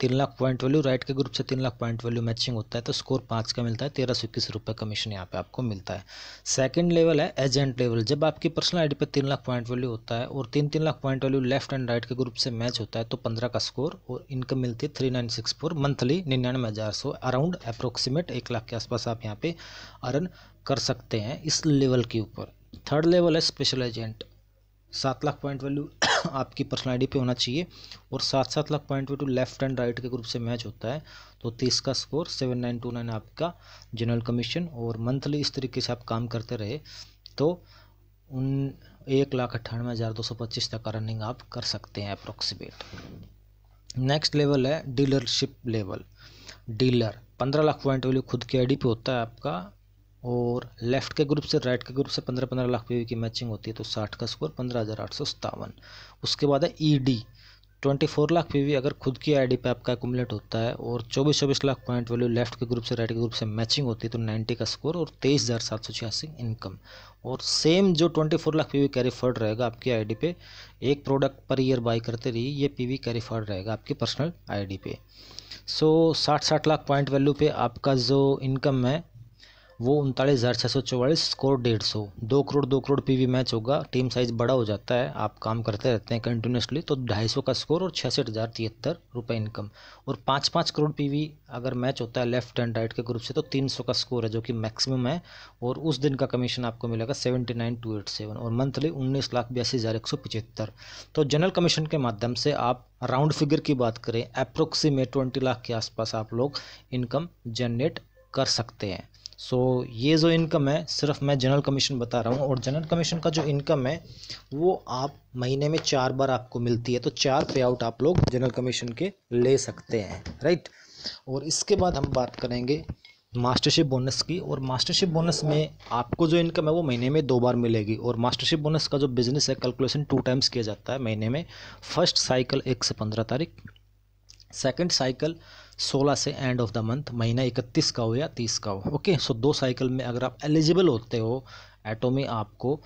तीन लाख पॉइंट वैल्यू राइट के ग्रुप से तीन लाख पॉइंट वैल्यू मैचिंग होता है तो स्कोर पाँच का मिलता है तेरह सौ इक्कीस रुपये कमीशन यहाँ पे आपको मिलता है सेकेंड लेवल है एजेंट लेवल जब आपकी पर्सनल आई पे तीन लाख पॉइंट वैल्यू होता है और तीन तीन lakh point value left and right के ग्रुप से मैच होता है तो पंद्रह का स्कोर और इनकम मिलती है three nine six four monthly निन्यानवे हज़ार सौ अराउंड अप्रोक्सीमेट एक लाख के आसपास आप यहाँ पे अर्न कर सकते हैं इस लेवल के ऊपर थर्ड लेवल है स्पेशल एजेंट सात लाख पॉइंट वैल्यू आपकी पर्सनैलिटी पे होना चाहिए और सात सात lakh point value left and right के ग्रुप से मैच होता है तो तीस का score seven nine two nine आपका जनरल कमीशन और मंथली इस तरीके से आप काम करते रहे तो उन एक लाख अट्ठानवे हज़ार दो सौ पच्चीस तक का रनिंग आप कर सकते हैं अप्रोक्सीमेट नेक्स्ट लेवल है डीलरशिप लेवल डीलर पंद्रह लाख पॉइंट वैल्यू खुद के आई पे होता है आपका और लेफ्ट के ग्रुप से राइट के ग्रुप से पंद्रह पंद्रह लाख पीवी की मैचिंग होती है तो साठ का स्कोर पंद्रह हज़ार आठ सौ सत्तावन उसके बाद है E D twenty four lakh PV अगर खुद की आईडी पे आपका एकुमलेट होता है और चौबीस चौबीस लाख पॉइंट वैल्यू लेफ्ट के ग्रुप से राइट के ग्रुप से मैचिंग होती है तो नाइन्टी का स्कोर और तेईस हज़ार सात सौ छियासी इनकम और सेम जो twenty four lakh PV carry forward रहेगा आपकी आईडी पे एक प्रोडक्ट पर ईयर बाई करते रहिए ये पीवी कैरी फॉर्ड रहेगा आपकी पर्सनल आईडी पे सो साठ साठ लाख पॉइंट वैल्यू पे आपका जो इनकम है वो उनतालीस हज़ार छः सौ चौवालीस स्कोर डेढ़ सौ दो करोड़ दो करोड़ पीवी मैच होगा टीम साइज़ बड़ा हो जाता है आप काम करते रहते हैं कंटिन्यूसली तो ढाई सौ का स्कोर और छियासठ हज़ार तिहत्तर रुपये इनकम और पाँच पाँच करोड़ पीवी अगर मैच होता है लेफ्ट एंड राइट के ग्रुप से तो तीन सौ का स्कोर है जो कि मैक्सिमम है और उस दिन का कमीशन आपको मिलेगा seventy nine two eight seven और मंथली उन्नीस लाख बयासी हज़ार एक सौ पचहत्तर तो जनरल कमीशन के माध्यम से आप राउंड फिगर की बात करें अप्रोक्सीमेट ट्वेंटी लाख के आसपास आप लोग इनकम जनरेट कर सकते हैं सो so, ये जो इनकम है सिर्फ मैं जनरल कमीशन बता रहा हूँ और जनरल कमीशन का जो इनकम है वो आप महीने में चार बार आपको मिलती है तो चार पे आउट आप लोग जनरल कमीशन के ले सकते हैं राइट और इसके बाद हम बात करेंगे मास्टरशिप बोनस की और मास्टरशिप बोनस में आपको जो इनकम है वो महीने में दो बार मिलेगी और मास्टरशिप बोनस का जो बिज़नेस है कैलकुलेशन टू टाइम्स किया जाता है महीने में फर्स्ट साइकिल एक से पंद्रह तारीख सेकेंड साइकिल 16 से एंड ऑफ द मंथ महीना 31 का हो या 30 का हो ओके सो दो साइकिल में अगर आप एलिजिबल होते हो एटोमी आपको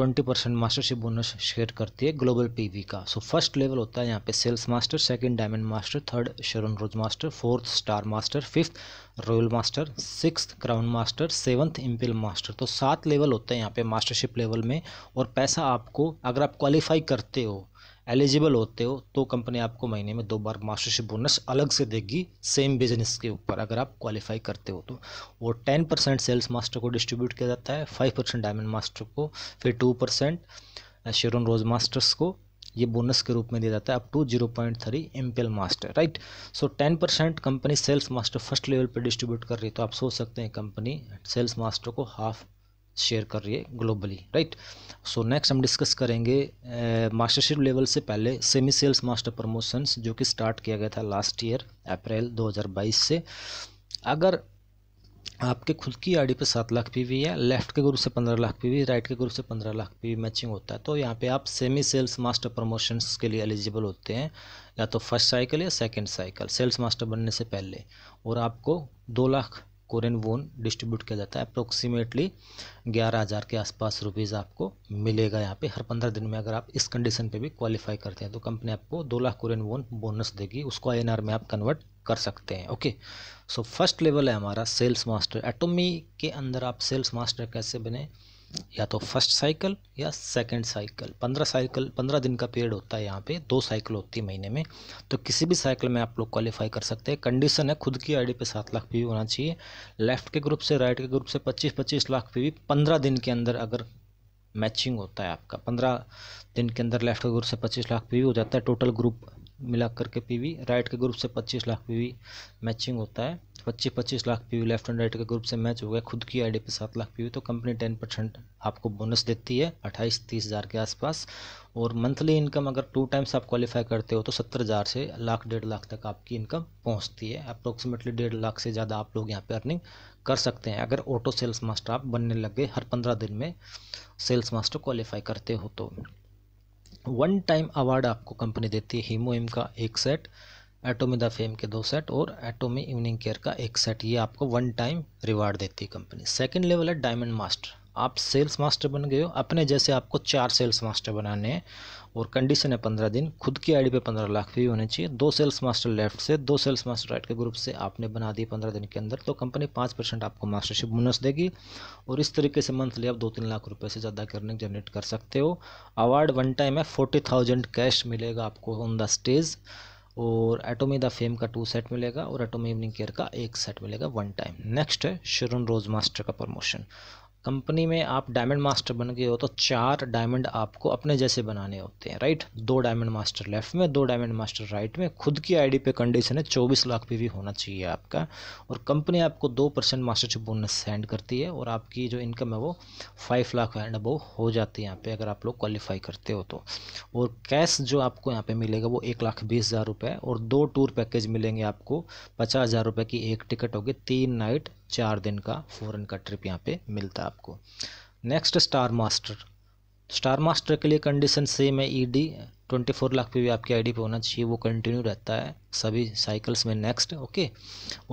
20 परसेंट मास्टरशिप बोनस शेयर करती है ग्लोबल पीवी का सो फर्स्ट लेवल होता है यहाँ पे sales master second diamond master third Sharon rose master fourth star master fifth royal master six crown master seventh imperial master तो सात लेवल होते हैं यहाँ पे मास्टरशिप लेवल में और पैसा आपको अगर आप क्वालिफाई करते हो एलिजिबल होते हो तो कंपनी आपको महीने में दो बार मास्टरशिप बोनस अलग से देगी सेम बिजनेस के ऊपर अगर आप क्वालिफाई करते हो तो वो टेन परसेंट सेल्स मास्टर को डिस्ट्रीब्यूट किया जाता है फाइव परसेंट डायमंड मास्टर को फिर two percent Sharon rose masters को ये बोनस के रूप में दिया जाता है up to zero point three M P L master right so ten percent company sales master first level पर डिस्ट्रीब्यूट कर रही है तो आप सोच सकते हैं कंपनी सेल्स मास्टर को हाफ शेयर कर रही है ग्लोबली राइट सो नेक्स्ट हम डिस्कस करेंगे मास्टरशिप लेवल से पहले सेमी सेल्स मास्टर प्रमोशंस जो कि स्टार्ट किया गया था लास्ट ईयर अप्रैल 2022 से अगर आपके खुद की आईडी पे सात लाख पीवी है लेफ्ट के ग्रुप से पंद्रह लाख पीवी राइट के ग्रुप से पंद्रह लाख पीवी मैचिंग होता है तो यहाँ पे आप सेमी सेल्स मास्टर प्रमोशंस के लिए एलिजिबल होते हैं या तो फर्स्ट साइकिल या सेकंड साइकिल सेल्स मास्टर बनने से पहले और आपको दो लाख कोरियन वोन डिस्ट्रीब्यूट किया जाता है अप्रोक्सीमेटली ग्यारह हज़ार के आसपास रुपीज़ आपको मिलेगा यहाँ पे हर पंद्रह दिन में अगर आप इस कंडीशन पे भी क्वालिफाई करते हैं तो कंपनी आपको दो लाख कोरियन वोन बोनस देगी उसको आईएनआर में आप कन्वर्ट कर सकते हैं ओके सो फर्स्ट लेवल है हमारा सेल्स मास्टर एटोमी के अंदर आप सेल्स मास्टर कैसे बने या तो फर्स्ट साइकिल या सेकंड साइकिल पंद्रह साइकिल पंद्रह दिन का पीरियड होता है यहाँ पे दो साइकिल होती है महीने में तो किसी भी साइकिल में आप लोग क्वालिफाई कर सकते हैं कंडीशन है खुद की आईडी पे सात लाख पीवी होना चाहिए लेफ्ट के ग्रुप से राइट के ग्रुप से पच्चीस पच्चीस लाख पीवी पंद्रह दिन के अंदर अगर मैचिंग होता है आपका पंद्रह दिन के अंदर लेफ्ट के ग्रुप से पच्चीस लाख पी हो जाता है टोटल ग्रुप मिला करके पी राइट के ग्रुप से पच्चीस लाख पी मैचिंग होता है पच्चीस पच्चीस lakh P left and right के ग्रुप से मैच हो गया खुद की आईडी पे सात लाख पी तो कंपनी टेन परसेंट आपको बोनस देती है अट्ठाईस तीस हज़ार के आसपास और मंथली इनकम अगर टू टाइम्स आप क्वालिफाई करते हो तो सत्तर हज़ार से लाख डेढ़ लाख तक आपकी इनकम पहुंचती है अप्रोक्सीमेटली डेढ़ लाख से ज़्यादा आप लोग यहाँ पे अर्निंग कर सकते हैं अगर ऑटो सेल्स मास्टर आप बनने लग गए हर पंद्रह दिन में सेल्स मास्टर क्वालिफाई करते हो तो वन टाइम अवार्ड आपको कंपनी देती है हीमो का एक सेट एटोमी द फेम के दो सेट और एटोमी इवनिंग केयर का एक सेट ये आपको वन टाइम रिवार्ड देती है कंपनी सेकेंड लेवल है डायमंड मास्टर आप सेल्स मास्टर बन गए हो अपने जैसे आपको चार सेल्स मास्टर बनाने हैं और कंडीशन है पंद्रह दिन खुद की आईडी पे पंद्रह लाख भी होने चाहिए दो सेल्स मास्टर लेफ्ट से दो सेल्स मास्टर राइट के ग्रुप से आपने बना दिए पंद्रह दिन के अंदर तो कंपनी पाँच परसेंट आपको मास्टरशिप बोनस देगी और इस तरीके से मंथली आप दो तीन लाख रुपये से ज़्यादा करने जनरेट कर सकते हो अवार्ड वन टाइम है फोर्टी थाउजेंड कैश मिलेगा आपको ऑन द स्टेज और एटोमी द फेम का टू सेट मिलेगा और एटोमी इवनिंग केयर का एक सेट मिलेगा वन टाइम नेक्स्ट है शिरुन रोज मास्टर का प्रमोशन कंपनी में आप डायमंड मास्टर बन गए हो तो चार डायमंड आपको अपने जैसे बनाने होते हैं राइट दो डायमंड मास्टर लेफ्ट में दो डायमंड मास्टर राइट में खुद की आईडी पे कंडीशन है चौबीस लाख भी होना चाहिए आपका और कंपनी आपको दो परसेंट मास्टरशिप बोनस सेंड करती है और आपकी जो इनकम है वो फाइव लाख एंड अबो हो जाती है यहाँ पर अगर आप लोग क्वालिफाई करते हो तो और कैश जो आपको यहाँ पर मिलेगा वो एक लाख बीस हज़ार रुपये और दो टूर पैकेज मिलेंगे आपको पचास हज़ार रुपये की एक टिकट होगी तीन नाइट चार दिन का फ़ौरन का ट्रिप यहाँ पे मिलता है आपको next star master star master के लिए कंडीशन सेम है E D twenty four lakh पे भी आपकी आईडी पे होना चाहिए वो कंटिन्यू रहता है सभी साइकिल्स में नेक्स्ट ओके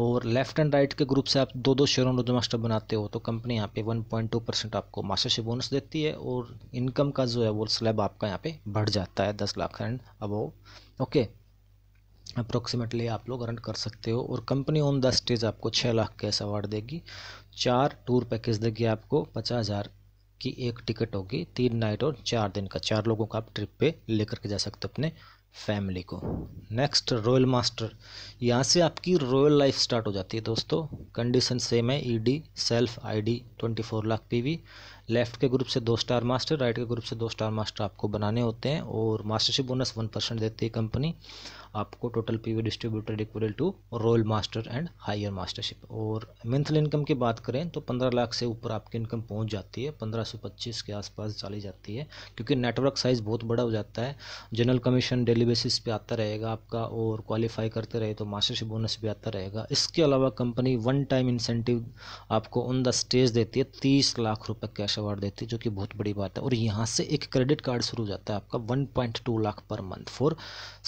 और लेफ्ट एंड राइट के ग्रुप से आप दो दो शेयरों ऑन मास्टर बनाते हो तो कंपनी यहाँ पे 1.2 परसेंट आपको मास्टरशिप बोनस देती है और इनकम का जो है वो स्लैब आपका यहाँ पे बढ़ जाता है दस lakh and above okay approximately आप लोग अर्न कर सकते हो और कंपनी ऑन द स्टेज आपको छः लाख कैश अवार्ड देगी चार टूर पैकेज देगी आपको पचास हज़ार की एक टिकट होगी तीन नाइट और चार दिन का चार लोगों का आप ट्रिप पे लेकर के जा सकते हो अपने फैमिली को नेक्स्ट रॉयल मास्टर यहाँ से आपकी रॉयल लाइफ स्टार्ट हो जाती है दोस्तों कंडीशन सेम है ED self ID 24 lakh PV left के ग्रुप से दो स्टार मास्टर राइट के ग्रुप से दो स्टार मास्टर आपको बनाने होते हैं और मास्टरशिप बोनस वन परसेंट देती है कंपनी आपको total PV distributed equal to royal master and higher mastership और मंथल इनकम की बात करें तो पंद्रह लाख से ऊपर आपकी इनकम पहुंच जाती है पंद्रह सौ पच्चीस के आसपास चली जाती है क्योंकि नेटवर्क साइज़ बहुत बड़ा हो जाता है जनरल कमीशन डेली बेसिस पे आता रहेगा आपका और क्वालिफाई करते रहे तो मास्टरशिप बोनस भी आता रहेगा इसके अलावा कंपनी वन टाइम इंसेंटिव आपको ऑन द स्टेज देती है तीस लाख रुपये कैश अवार्ड देती है जो कि बहुत बड़ी बात है और यहाँ से एक क्रेडिट कार्ड शुरू हो जाता है आपका 1.2 lakh per month for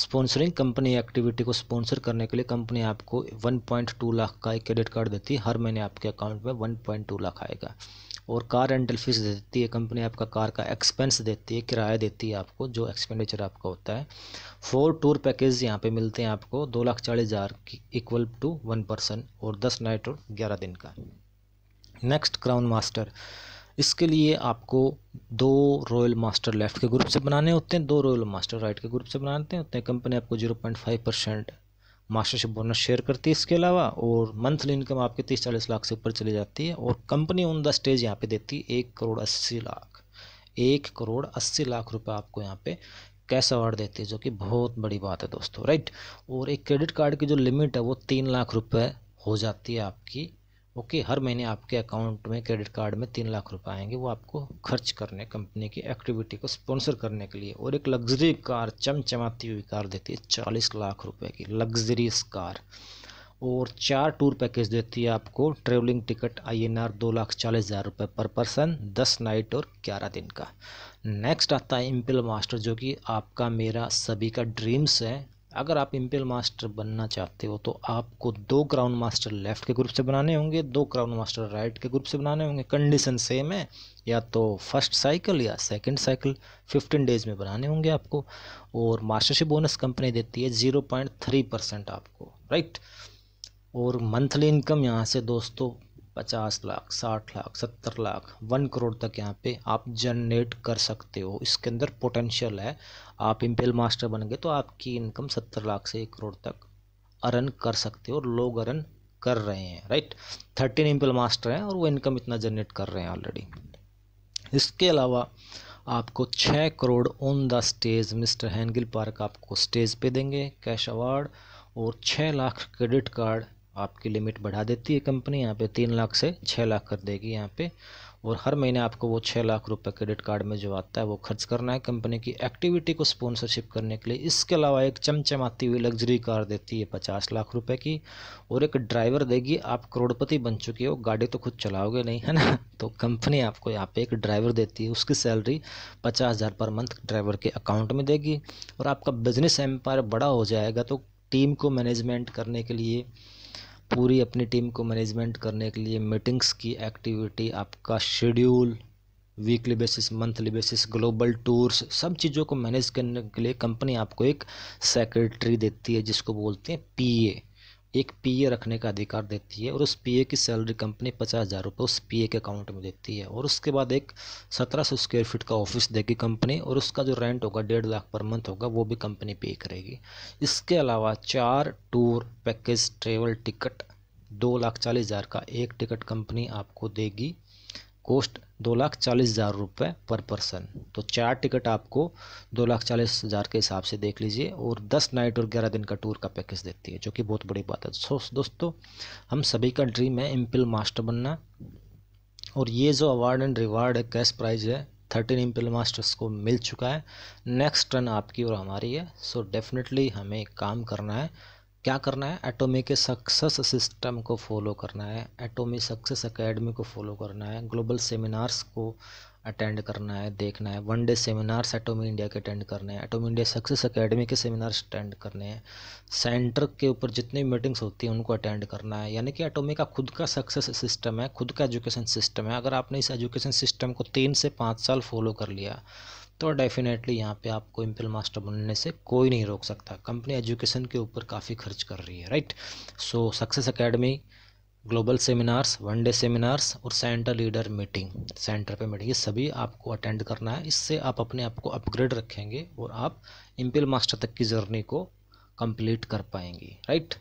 sponsoring company activity को स्पॉन्सर करने के लिए कंपनी आपको 1.2 लाख का एक क्रेडिट कार्ड देती है हर महीने आपके अकाउंट में वन लाख आएगा और कार रेंटल फीस देती है कंपनी आपका कार का एक्सपेंस देती है किराया देती है आपको जो एक्सपेंडिचर आपका होता है फोर टूर पैकेज यहाँ पे मिलते हैं आपको दो लाख चालीस हज़ार की इक्वल टू वन परसेंट और दस नाइट और ग्यारह दिन का नेक्स्ट क्राउन मास्टर इसके लिए आपको दो रॉयल मास्टर लेफ़्ट के ग्रुप से बनाने होते हैं दो रॉयल मास्टर राइट के ग्रुप से बनाते हैं हैं कंपनी आपको zero point five percent mastership bonus share करती है इसके अलावा और मंथली इनकम आपकी तीस चालीस लाख से ऊपर चली जाती है और कंपनी ऑन द स्टेज यहाँ पे देती है एक करोड़ अस्सी लाख एक करोड़ अस्सी लाख रुपये आपको यहाँ पे कैश अवार्ड देती है जो कि बहुत बड़ी बात है दोस्तों राइट और एक क्रेडिट कार्ड की जो लिमिट है वो तीन लाख रुपये हो जाती है आपकी ओके हर महीने आपके अकाउंट में क्रेडिट कार्ड में तीन लाख रुपए आएंगे वो आपको खर्च करने कंपनी की एक्टिविटी को स्पॉन्सर करने के लिए और एक लग्जरी कार चमचमाती हुई कार देती है चालीस लाख रुपए की लग्जरीस कार और चार टूर पैकेज देती है आपको ट्रेवलिंग टिकट आईएनआर दो लाख चालीस हज़ार रुपये पर पर्सन दस नाइट और ग्यारह दिन का नेक्स्ट आता है इम्पिल मास्टर जो कि आपका मेरा सभी का ड्रीम्स है अगर आप इम्पेल मास्टर बनना चाहते हो तो आपको दो क्राउन मास्टर लेफ़्ट के ग्रुप से बनाने होंगे दो क्राउन मास्टर राइट के ग्रुप से बनाने होंगे कंडीशन सेम है या तो फर्स्ट साइकिल या सेकंड साइकिल 15 डेज़ में बनाने होंगे आपको और मास्टरशिप बोनस कंपनी देती है 0.3 परसेंट आपको राइट और मंथली इनकम यहाँ से दोस्तों पचास लाख साठ लाख सत्तर लाख वन करोड़ तक यहाँ पे आप जनरेट कर सकते हो इसके अंदर पोटेंशियल है आप इम्पेल मास्टर बन गए तो आपकी इनकम सत्तर लाख से एक करोड़ तक अर्न कर सकते हो और लोग अर्न कर रहे हैं राइट थर्टीन इम्पेल मास्टर हैं और वो इनकम इतना जनरेट कर रहे हैं ऑलरेडी इसके अलावा आपको छः crore on the stage mister Hangil Park आपको स्टेज पे देंगे कैश अवार्ड और छः लाख क्रेडिट कार्ड आपकी लिमिट बढ़ा देती है कंपनी यहाँ पे तीन लाख से छः लाख कर देगी यहाँ पे और हर महीने आपको वो छः लाख रुपए क्रेडिट कार्ड में जो आता है वो खर्च करना है कंपनी की एक्टिविटी को स्पॉन्सरशिप करने के लिए इसके अलावा एक चमचमाती हुई लग्जरी कार देती है पचास लाख रुपए की और एक ड्राइवर देगी आप करोड़पति बन चुके हो गाड़ी तो खुद चलाओगे नहीं है ना तो कंपनी आपको यहाँ पे एक ड्राइवर देती है उसकी सैलरी पचास हज़ार पर मंथ ड्राइवर के अकाउंट में देगी और आपका बिजनेस एम्पायर बड़ा हो जाएगा तो टीम को मैनेजमेंट करने के लिए पूरी अपनी टीम को मैनेजमेंट करने के लिए मीटिंग्स की एक्टिविटी आपका schedule weekly basis monthly basis global tours सब चीज़ों को मैनेज करने के लिए कंपनी आपको एक सेक्रेटरी देती है जिसको बोलते हैं पीए एक पीए रखने का अधिकार देती है और उस पीए की सैलरी कंपनी पचास हज़ार रुपये उस पीए के अकाउंट में देती है और उसके बाद एक सत्रह सौ स्क्वेयर फीट का ऑफिस देगी कंपनी और उसका जो रेंट होगा डेढ़ लाख पर मंथ होगा वो भी कंपनी पे करेगी इसके अलावा चार टूर पैकेज ट्रेवल टिकट दो लाख चालीस हज़ार का एक टिकट कंपनी आपको देगी कोस्ट दो लाख चालीस हज़ार रुपये पर पर्सन तो चार टिकट आपको दो लाख चालीस हज़ार के हिसाब से देख लीजिए और दस नाइट और ग्यारह दिन का टूर का पैकेज देती है जो कि बहुत बड़ी बात है सो दोस्तों हम सभी का ड्रीम है एम्पिल मास्टर बनना और ये जो अवार्ड एंड रिवार्ड है कैश प्राइज़ है थर्टीन एम्पिल मास्टर्स को मिल चुका है नेक्स्ट टर्न आपकी और हमारी है सो so डेफिनेटली हमें काम करना है क्या करना है एटोमी के सक्सेस सिस्टम को फॉलो करना है एटोमी सक्सेस एकेडमी को फॉलो करना है ग्लोबल सेमिनार्स को अटेंड करना है देखना है one day seminars Atomy India के अटेंड करने हैं एटोमी इंडिया सक्सेस एकेडमी के सेमिनार्स अटेंड करने हैं सेंटर के ऊपर जितनी मीटिंग्स होती हैं उनको अटेंड करना है यानी कि एटोमी का खुद का सक्सेस सिस्टम है खुद का एजुकेशन सिस्टम है अगर आपने इस एजुकेशन सिस्टम को तीन से पाँच साल फॉलो कर लिया तो डेफिनेटली यहाँ पे आपको इम्पिल मास्टर बनने से कोई नहीं रोक सकता कंपनी एजुकेशन के ऊपर काफ़ी खर्च कर रही है right so success academy global seminars one day seminars और सेंटर लीडर मीटिंग सेंटर पे मीटिंग ये सभी आपको अटेंड करना है इससे आप अपने आप को अपग्रेड रखेंगे और आप इम्पिल मास्टर तक की जर्नी को कंप्लीट कर पाएंगी राइट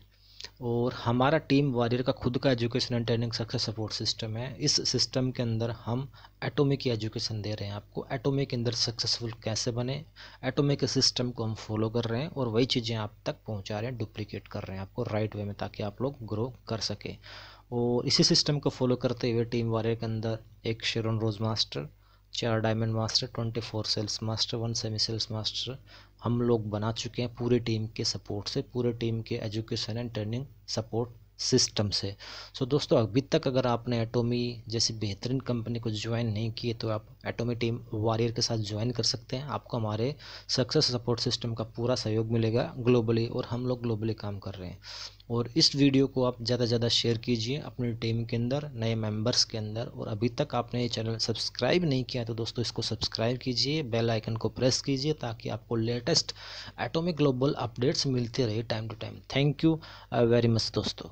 और हमारा टीम वॉरियर का खुद का education and training success support system है इस सिस्टम के अंदर हम एटॉमिक की एजुकेशन दे रहे हैं आपको एटॉमिक के अंदर सक्सेसफुल कैसे बने एटॉमिक के सिस्टम को हम फॉलो कर रहे हैं और वही चीज़ें आप तक पहुंचा रहे हैं डुप्लीकेट कर रहे हैं आपको राइट वे में ताकि आप लोग ग्रो कर सकें और इसी सिस्टम को फॉलो करते हुए टीम वॉरियर के अंदर एक शेरन रोज मास्टर चार diamond master twenty four sales master one semi sales master हम लोग बना चुके हैं पूरे टीम के सपोर्ट से पूरे टीम के education and training support system से सो so, दोस्तों अभी तक अगर आपने एटोमी जैसी बेहतरीन कंपनी को ज्वाइन नहीं किए तो आप एटोमी टीम वॉरियर के साथ ज्वाइन कर सकते हैं आपको हमारे सक्सेस सपोर्ट सिस्टम का पूरा सहयोग मिलेगा ग्लोबली और हम लोग ग्लोबली काम कर रहे हैं और इस वीडियो को आप ज़्यादा से ज़्यादा शेयर कीजिए अपनी टीम के अंदर नए मेंबर्स के अंदर और अभी तक आपने ये चैनल सब्सक्राइब नहीं किया तो दोस्तों इसको सब्सक्राइब कीजिए बेल आइकन को प्रेस कीजिए ताकि आपको लेटेस्ट एटॉमिक ग्लोबल अपडेट्स मिलते रहे time to time thank you very much दोस्तों